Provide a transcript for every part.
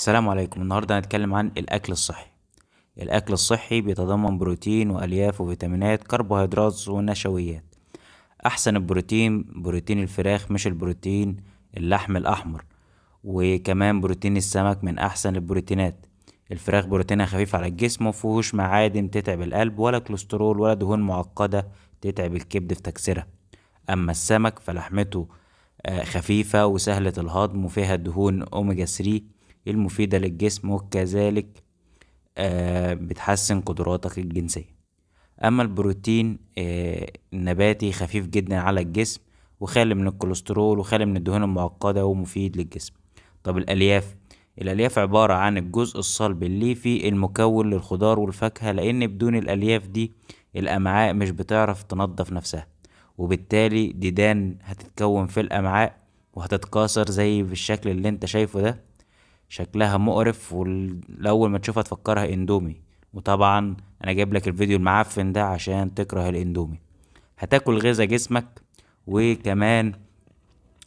السلام عليكم النهاردة هنتكلم عن الأكل الصحي الأكل الصحي بيتضمن بروتين وألياف وفيتامينات كربوهيدرات ونشويات أحسن البروتين بروتين الفراخ مش البروتين اللحم الأحمر وكمان بروتين السمك من أحسن البروتينات الفراخ بروتينها خفيف على الجسم ومفيهوش معادن تتعب القلب ولا كوليسترول ولا دهون معقدة تتعب الكبد في تكسيرها أما السمك فلحمته آه، خفيفة وسهلة الهضم وفيها دهون أوميجا 3 المفيدة للجسم وكذلك آه، بتحسن قدراتك الجنسية أما البروتين النباتي آه، خفيف جدا على الجسم وخالي من الكوليسترول وخالي من الدهون المعقدة ومفيد للجسم طب الألياف الألياف عبارة عن الجزء الصلب الليفي المكون للخضار والفاكهة لأن بدون الألياف دي الأمعاء مش بتعرف تنظف نفسها وبالتالي ديدان هتتكون في الأمعاء وهتتكاثر زي بالشكل اللي انت شايفه ده شكلها مقرف والاول ما تشوفها تفكرها اندومي وطبعا انا جايب لك الفيديو المعفن ده عشان تكره الاندومي هتاكل غذا جسمك وكمان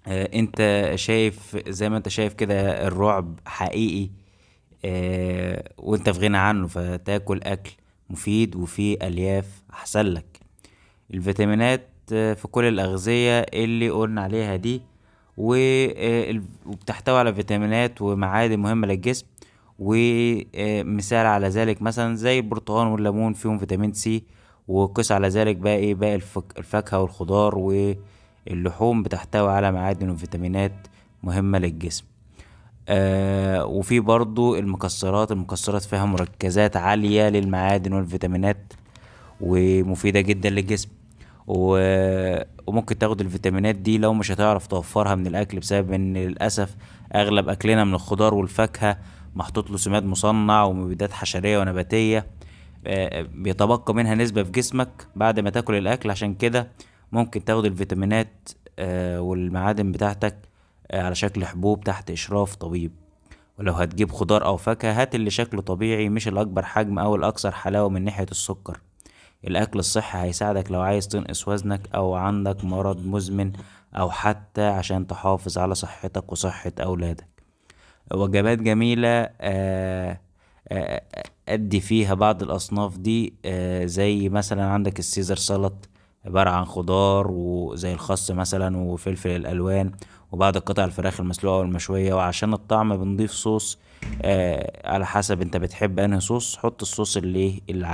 آه انت شايف زي ما انت شايف كده الرعب حقيقي آه وانت في غنى عنه فتاكل اكل مفيد وفيه الياف احسن لك الفيتامينات آه، في كل الاغذيه اللي قلنا عليها دي آه، وبتحتوي على فيتامينات ومعادن مهمة للجسم ومثال آه، على ذلك مثلا زي البرتقال والليمون فيهم فيتامين سي وقس على ذلك بقى ايه باقي الفاكهة والخضار واللحوم بتحتوي على معادن وفيتامينات مهمة للجسم آه وفي برضو المكسرات المكسرات فيها مركزات عالية للمعادن والفيتامينات ومفيدة جدا للجسم و وممكن تاخد الفيتامينات دي لو مش هتعرف توفرها من الاكل بسبب ان للاسف اغلب اكلنا من الخضار والفاكهه محطوط له سماد مصنع ومبيدات حشريه ونباتيه آه، آه، بيتبقى منها نسبه في جسمك بعد ما تاكل الاكل عشان كده ممكن تاخد الفيتامينات آه، والمعادن بتاعتك على شكل حبوب تحت اشراف طبيب ولو هتجيب خضار او فاكهه هات اللي شكله طبيعي مش الاكبر حجم او الاكثر حلاوه من ناحيه السكر الأكل الصحي هيساعدك لو عايز تنقص وزنك أو عندك مرض مزمن أو حتى عشان تحافظ على صحتك وصحة أولادك وجبات جميلة آه، آه، أدي فيها بعض الأصناف دي آه، زي مثلا عندك السيزر سلط عبارة عن خضار وزي الخس مثلا وفلفل الألوان وبعض قطع الفراخ المسلوقة والمشوية وعشان الطعم بنضيف صوص على حسب انت بتحب انهي صوص حط الصوص اللي, اللي